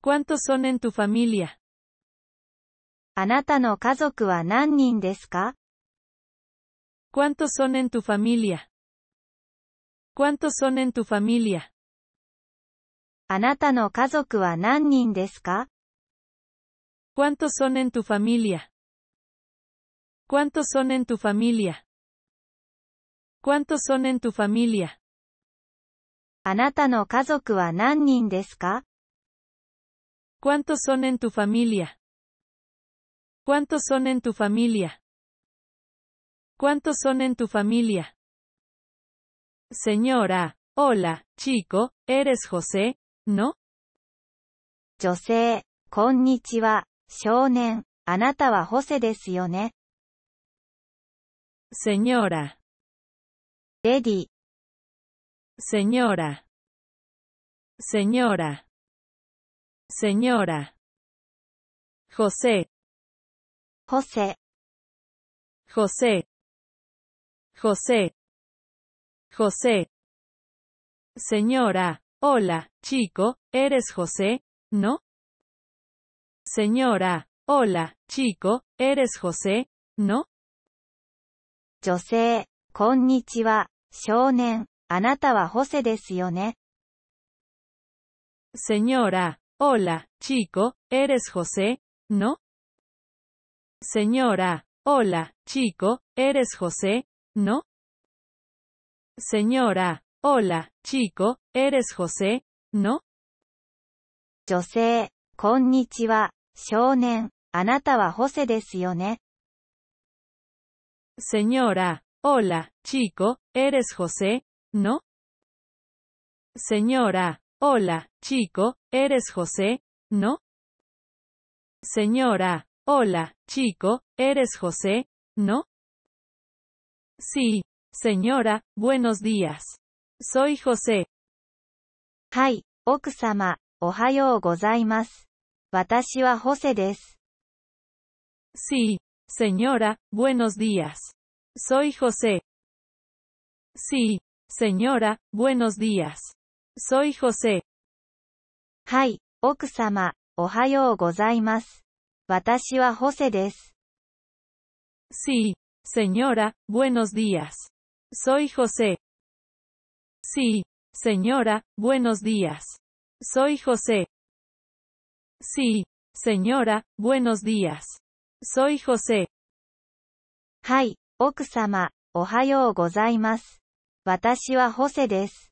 ¿Cuántos son en tu familia? ¿Cuántos son en tu familia? ¿Cuántos son en tu familia? ¿Cuántos son en tu familia? ¿Cuántos son en tu familia? ¿Cuántos son en tu familia? あなたの家族は何人ですか ¿Cuántos son en tu familia? ¿Cuántos son en tu familia? ¿Cuántos son en tu familia? Señora, ah, hola, chico, ¿eres José? ¿No? señora anata teddy señora Señora. Señora. José. José. José. José. José. Señora. Hola, chico, ¿eres José? ¿No? Señora. Hola, chico, ¿eres José? ¿No? José, konnichiwa, shounen, anata wa José desu Señora, Hola, chico, ¿eres José? ¿No? Señora, hola, chico, ¿eres José? ¿No? Señora, hola, chico, ¿eres José? ¿No? José, jose señora hola, chico, ¿eres José? ¿No? Señora, Hola, chico, ¿eres José? ¿No? Señora, hola, chico, ¿eres José? ¿No? Sí, señora, buenos días. Soy José. Sí, señora, buenos días. Soy José. Sí, señora, buenos días. Soy José. はい、奥様、おはようございます。私はホセです。Sí, señora, buenos días. Soy José. Sí, señora, buenos días. Soy José. Sí, señora, buenos días. Soy José. はい、奥様、おはようございます。私はホセです。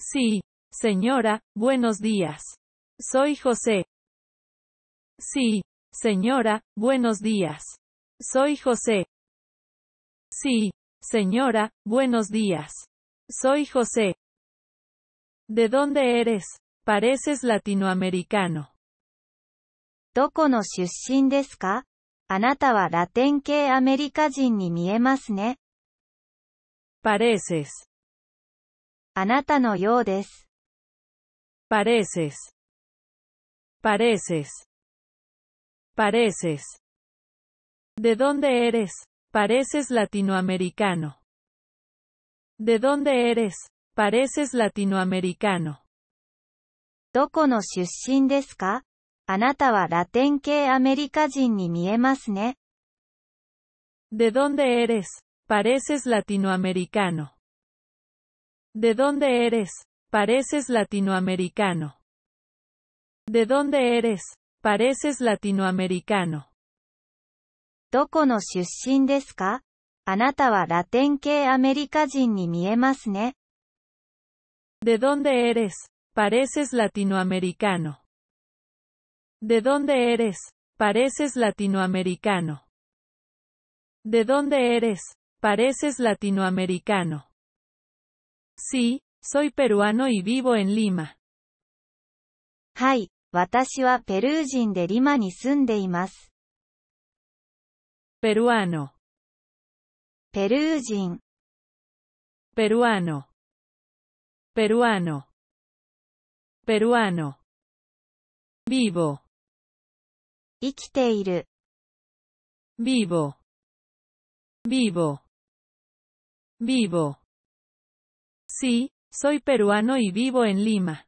Sí. Señora, buenos días. Soy José. Sí. Señora, buenos días. Soy José. Sí. Señora, buenos días. Soy José. ¿De dónde eres? Pareces latinoamericano. ¿Doko no shushin desu ka? Anata ¿ne? Pareces. Pareces, pareces, pareces. Pareces. ¿De dónde eres? Pareces latinoamericano. ¿De dónde eres? Pareces latinoamericano. ¿De dónde eres? Pareces latinoamericano. ¿De dónde eres? Pareces latinoamericano. ¿De dónde eres? Pareces latinoamericano. De dónde eres? Pareces latinoamericano. ¿De dónde eres? Pareces latinoamericano. ¿De dónde eres? Pareces latinoamericano. Sí, はい、私はペルー人でリマに住んでいます。ペルアノペルー人ペルアノペルアノペルアノビー生きているビーボビーボビーボビーボ Sí, soy peruano y vivo en Lima.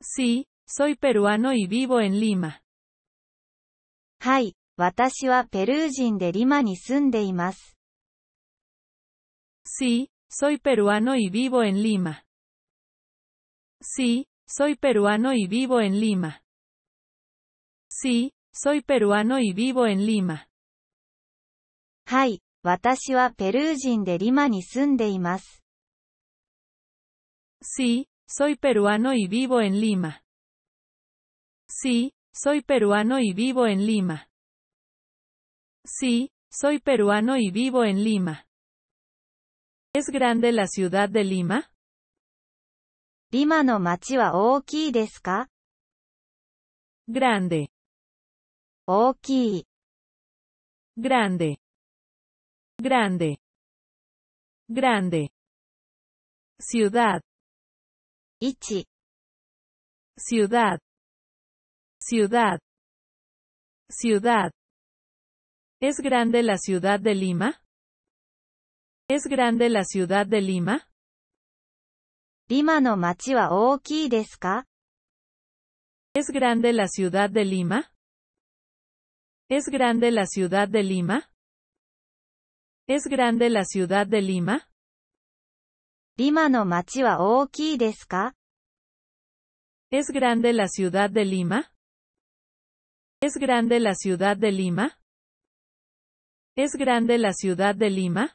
Sí, soy peruano y vivo en Lima. Sí, soy peruano y vivo en Lima. Sí, soy peruano y vivo en Lima. Sí, soy peruano y vivo en Lima. はい、私はペルー人でリマに住んでいます。Sí, soy peruano y vivo en Lima. Sí, soy peruano y vivo en Lima. Sí, soy peruano y vivo en Lima. ¿Es grande la ciudad de Lima? Lima no ka. Grande, Grande. Grande. Grande. Ciudad. Ichi. ciudad ciudad ciudad ¿Es grande la ciudad de Lima? ¿Es grande la ciudad de Lima? ¿Es grande la ciudad de Lima? ¿Es grande la ciudad de Lima? ¿Es grande la ciudad de Lima? Lima no machi wa ookii desu ¿Es grande la ciudad de Lima? ¿Es grande la ciudad de Lima? ¿Es grande la ciudad de Lima?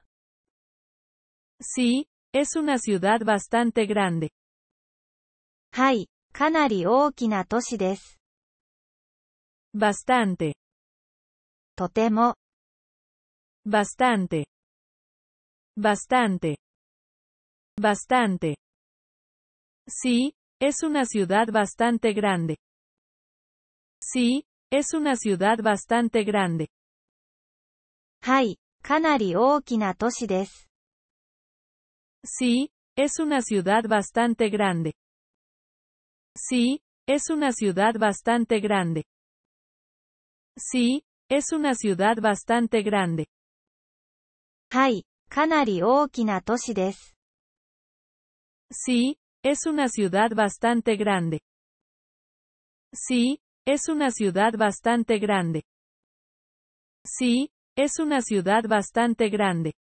Sí, es una ciudad bastante grande. Bastante. Totemo. bastante bastante Bastante. Sí, es una ciudad bastante grande. Sí, es una ciudad bastante grande. sí es una ciudad bastante grande. Sí, es una ciudad bastante grande. Sí, es una ciudad bastante grande. はい、かなり大きな都市です。Sí, es una ciudad bastante grande. Sí, es una ciudad bastante grande. Sí, es una ciudad bastante grande.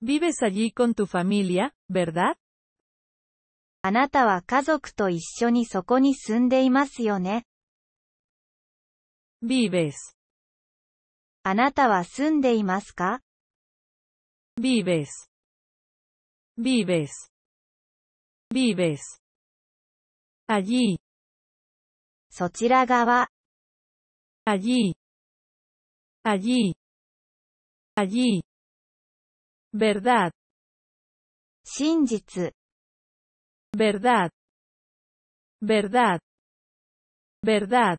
Vives allí con tu familia, ¿verdad? ¿Vives? ¿Vives? ¿Vives? Vives. Allí. Allí. Allí. Allí. Verdad. Verdad. Verdad. Verdad.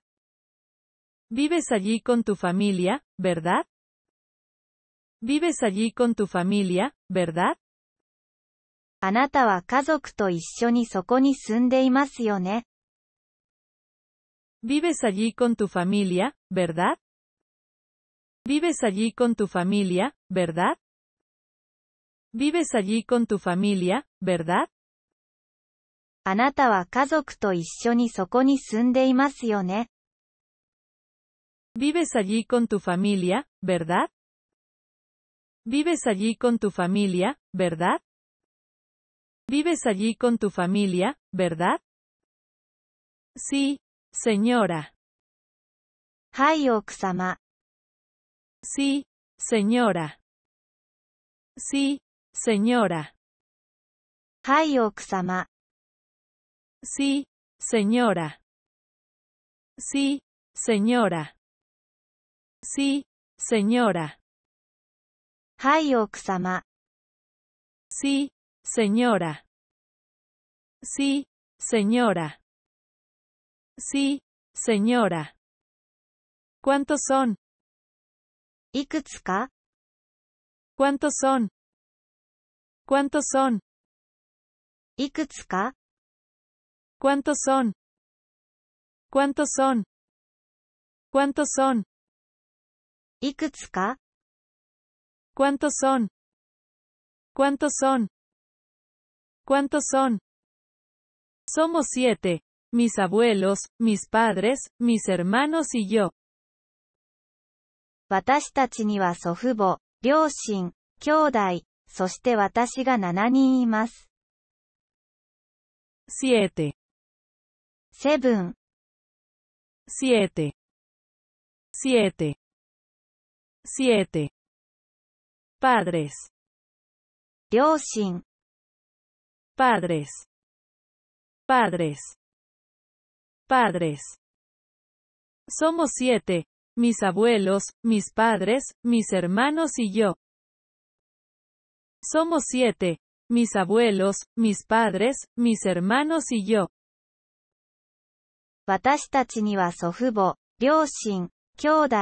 ¿Vives allí con tu familia, verdad? ¿Vives allí con tu familia, verdad? Vives allí con tu familia, ¿verdad? Vives allí con tu familia, ¿verdad? Vives allí con tu familia, ¿verdad? ¿Vives allí con tu familia, ¿verdad? Vives allí con tu familia, ¿verdad? Vives allí con tu familia, ¿verdad? Sí, señora. Hai, Sí, señora. Sí, señora. Hai, Sí, señora. Sí, señora. Sí, señora. Hai, Sí, Señora. Sí, señora. Sí, señora. ¿Cuántos son? いくつか ¿Cuántos son? ¿Cuántos son? いくつか ¿Cuántos son? ¿Cuántos son? ¿Cuántos son? ¿Cuántos son? ¿Cuántos son? ¿Cuántos son? Somos siete. Mis abuelos, mis padres, mis hermanos y yo. 私たちには祖父母両親兄弟そして私が7 Siete. Siete. Siete. Siete. Siete. padres Padres. Padres. Padres. Somos siete. Mis abuelos, mis padres, mis hermanos y yo. Somos siete. Mis abuelos, mis padres, mis hermanos y yo. 私たちには祖父母両親兄弟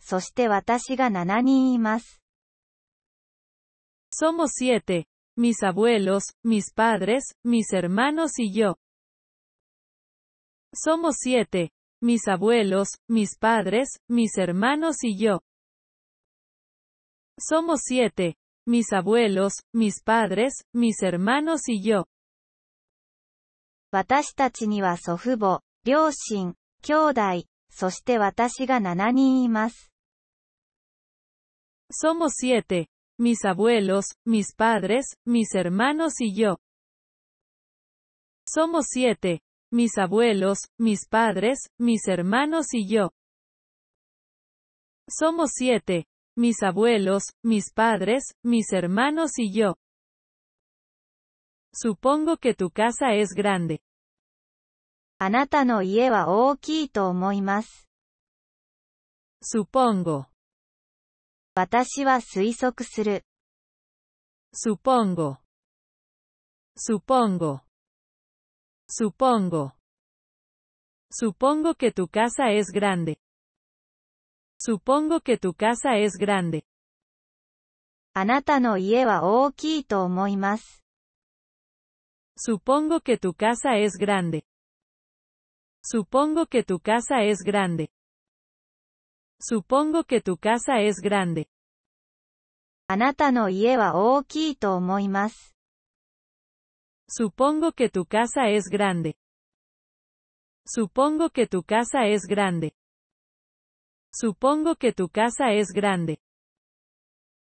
そして私が7 Somos siete mis abuelos, mis padres, mis hermanos y yo. Somos siete. Mis abuelos, mis padres, mis hermanos y yo. Somos siete. Mis abuelos, mis padres, mis hermanos y yo. 私たちには祖父母両親兄弟そして私が7 Somos siete mis abuelos, mis padres, mis hermanos y yo. Somos siete. Mis abuelos, mis padres, mis hermanos y yo. Somos siete. Mis abuelos, mis padres, mis hermanos y yo. Supongo que tu casa es grande. supongo supongo supongo, supongo. Supongo que tu casa es grande. Supongo que tu casa es grande. Supongo que tu casa es grande. Supongo que tu casa es grande. Supongo que tu casa es grande. Oh, Supongo que tu casa es grande. Supongo que tu casa es grande. Supongo que tu casa es grande.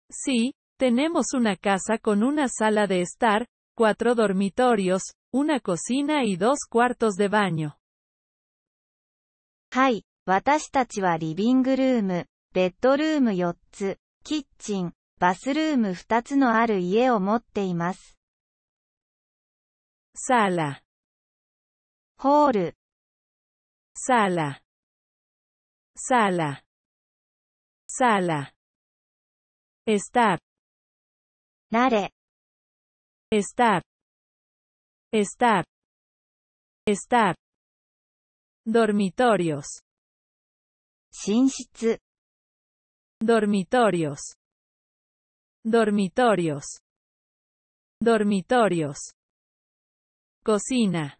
Sí, tenemos una casa con una sala de estar, cuatro dormitorios, una cocina y dos cuartos de baño. Hi. 私たちはリビングルーム、ベッドルーム4つ、キッチン、バスルーム2つのある家を持っています。サーラ。ホール。サーラ。サーラ。サーラ。エスタ。a r なれ。estar。estar. estar. Dormitorios. Dormitorios. Dormitorios. Cocina.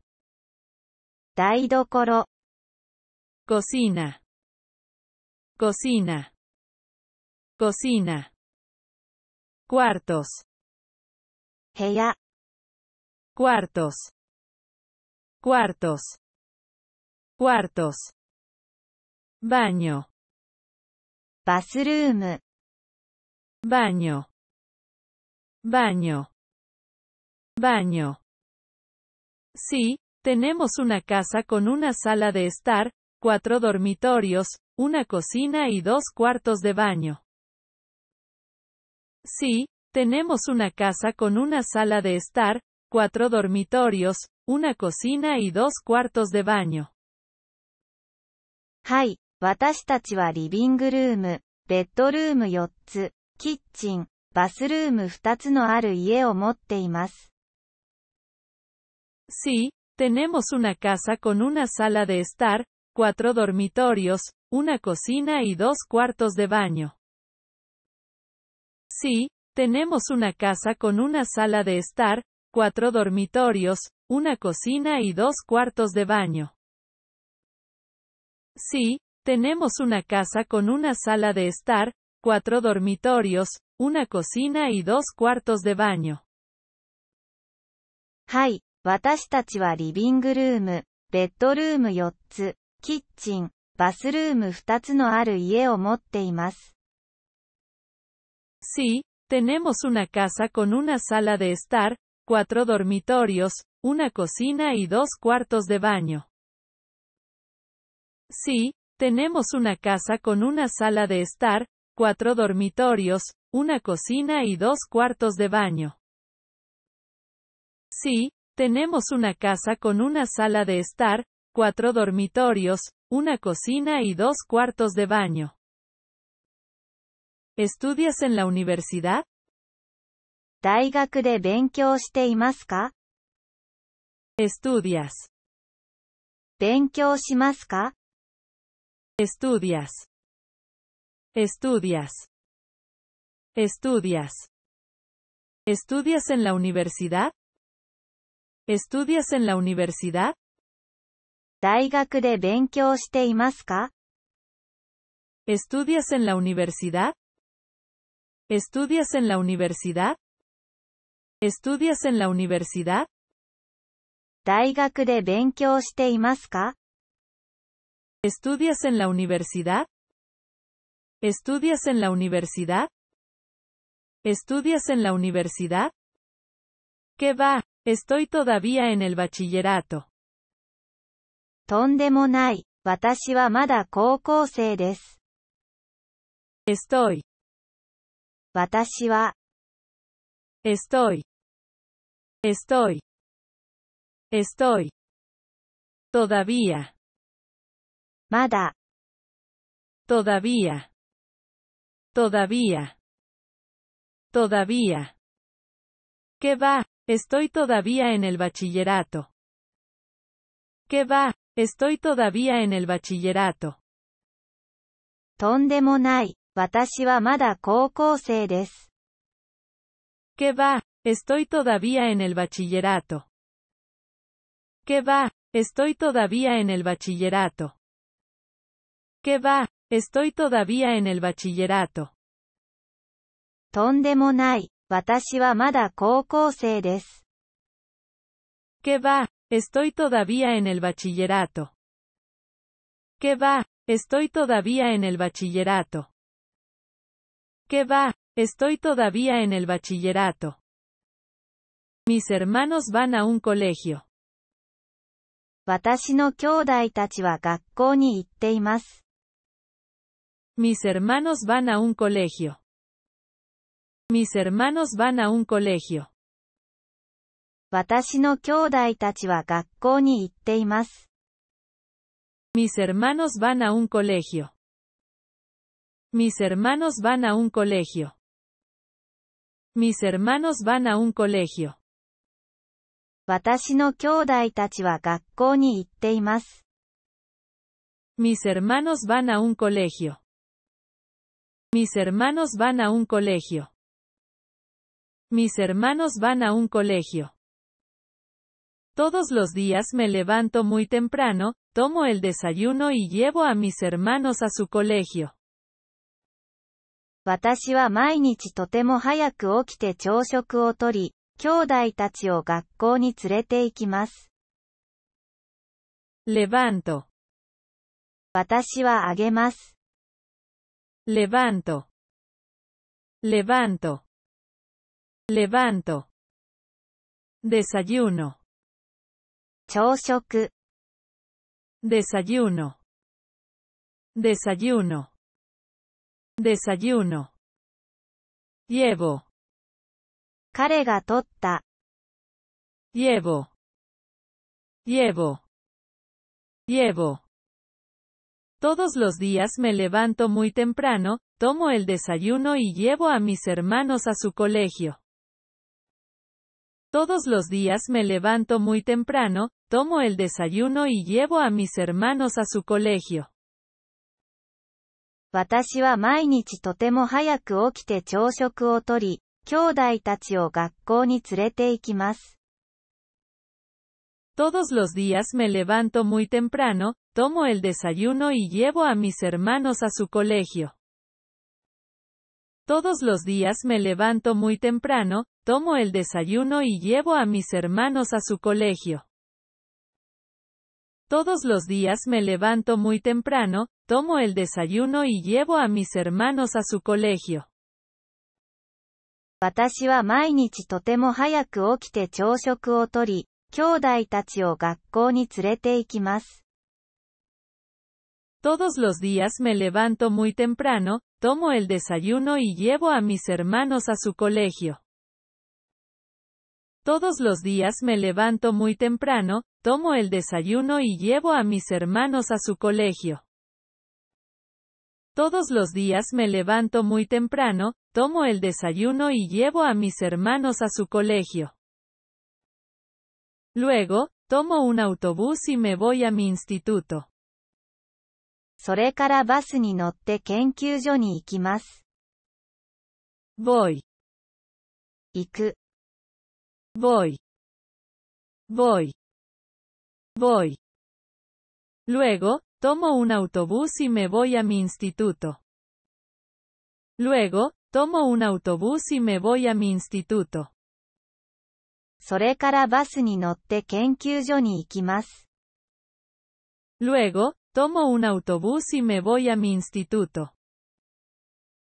Taidokoro. Cocina. Cocina. Cocina. Cuartos. Heya. Cuartos. Cuartos. Cuartos baño, bathroom baño, baño. baño Sí, tenemos una casa con una sala de estar, cuatro dormitorios, una cocina y dos cuartos de baño. Sí, tenemos una casa con una sala de estar, cuatro dormitorios, una cocina y dos cuartos de baño. Sí, tenemos una casa con una sala de estar, cuatro dormitorios, una cocina y dos cuartos de baño. Sí, tenemos una casa con una sala de estar, cuatro dormitorios, una cocina y dos cuartos de baño. Sí, tenemos una casa con una sala de estar, cuatro dormitorios, una cocina y dos cuartos de baño. Sí, tenemos una casa con una sala de estar, cuatro dormitorios, una cocina y dos cuartos de baño. Sí, tenemos una casa con una sala de estar, cuatro dormitorios, una cocina y dos cuartos de baño. Sí, tenemos una casa con una sala de estar, cuatro dormitorios, una cocina y dos cuartos de baño. ¿Estudias en la universidad? 大学で勉強していますか ¿Estudias? 勉強しますか Estudias. Estudias. Estudias. ¿Estudias en la universidad? ¿Estudias en la universidad? 大学で勉強していますか ¿Estudias en la universidad? ¿Estudias en la universidad? ¿Estudias en la universidad? 大学で勉強していますか ¿Estudias en la universidad? ¿Estudias en la universidad? ¿Estudias en la universidad? ¿Qué va? Estoy todavía en el bachillerato. Estoy. Estoy. Estoy. Estoy. Todavía. Todavía. todavía, todavía. todavía. ¿Qué va? Estoy todavía en el bachillerato. ¿Qué va? Estoy todavía en el bachillerato. Qué va? Estoy todavía en el bachillerato. ¿Qué va? Estoy todavía en el bachillerato. ¿Qué va? Estoy todavía en el bachillerato. ¿Qué va? Estoy todavía en el bachillerato. ¿Qué va? Estoy todavía en el bachillerato. ¿Qué va? Estoy todavía en el bachillerato. Mis hermanos van a un colegio. 私の兄弟たちは学校に行っています。mis hermanos van a un colegio. Mis hermanos van a un colegio. Mis hermanos van a un colegio. Mis hermanos van a un colegio. Mis hermanos van a un colegio. Mis hermanos van a un colegio. Mis hermanos van a un colegio. Mis hermanos van a un colegio. Todos los días me levanto muy temprano, tomo el desayuno y llevo a mis hermanos a su colegio. 私は毎日とても早く起きて朝食をとり、兄弟たちを学校に連れて行きます。levanto 私はあげます。Levanto. Levanto. Levanto. Desayuno. Desayuno. Desayuno. Desayuno. Llevo. totta. Llevo. Llevo. Llevo. Todos los días me levanto muy temprano, tomo el desayuno y llevo a mis hermanos a su colegio. Todos los días me levanto muy temprano, tomo el desayuno y llevo a mis hermanos a su colegio. Todos los días me levanto muy temprano, tomo el desayuno y llevo a mis hermanos a su colegio. Todos los días me levanto muy temprano, tomo el desayuno y llevo a mis hermanos a su colegio. Todos los días me levanto muy temprano, tomo el desayuno y llevo a mis hermanos a su colegio. Todos los días me levanto muy temprano, tomo el desayuno y llevo a mis hermanos a su colegio. Todos los días me levanto muy temprano, tomo el desayuno y llevo a mis hermanos a su colegio. Todos los días me levanto muy temprano, tomo el desayuno y llevo a mis hermanos a su colegio. Luego, tomo un autobús y me voy a mi instituto. voy 行く voy voy voy Luego, tomo un autobús y me voy a mi instituto. Luego, tomo un autobús y me voy a mi instituto. それからバスに乗って研究所に行きます。Luego, tomo un autobús y me voy a mi instituto.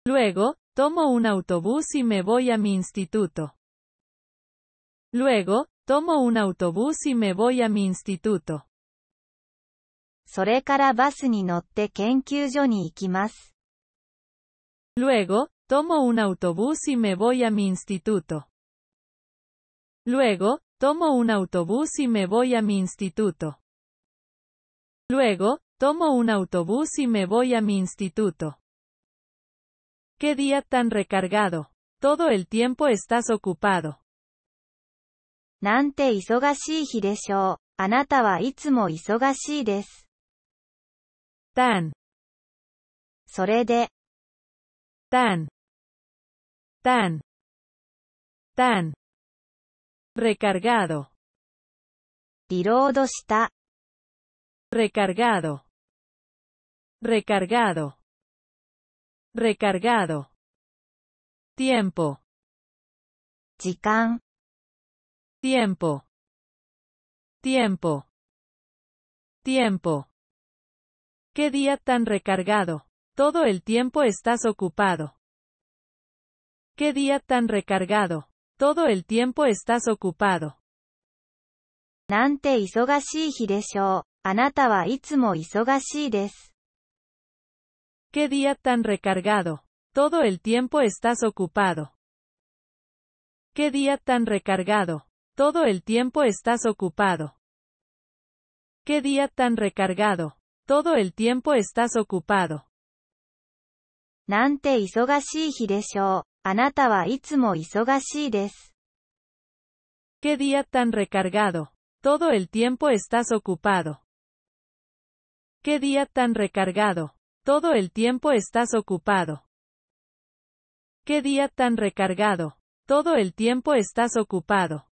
Luego, tomo un autobús y me voy a mi instituto. Luego, tomo un autobús y me voy a mi instituto. それからバスに乗って研究所に行きます。Luego, tomo un autobús y me voy a mi instituto. Luego, tomo un autobús y me voy a mi instituto. Luego, tomo un autobús y me voy a mi instituto. Qué día tan recargado. Todo el tiempo estás ocupado. Tan. Sorede Tan tan tan recargado, está recargado, recargado, Recargado. tiempo, tiempo, tiempo, tiempo. Qué día tan recargado, todo el tiempo estás ocupado. Qué día tan recargado, todo el tiempo estás ocupado. ¿Qué día tan recargado. Todo el tiempo estás ocupado. Qué día tan recargado. Todo el tiempo estás ocupado. Qué día tan recargado. Todo el tiempo estás ocupado. なんて忙しい日でしょう。¡Qué día tan recargado. Todo el tiempo estás ocupado. Qué día tan recargado. Todo el tiempo estás ocupado. Qué día tan recargado. Todo el tiempo estás ocupado.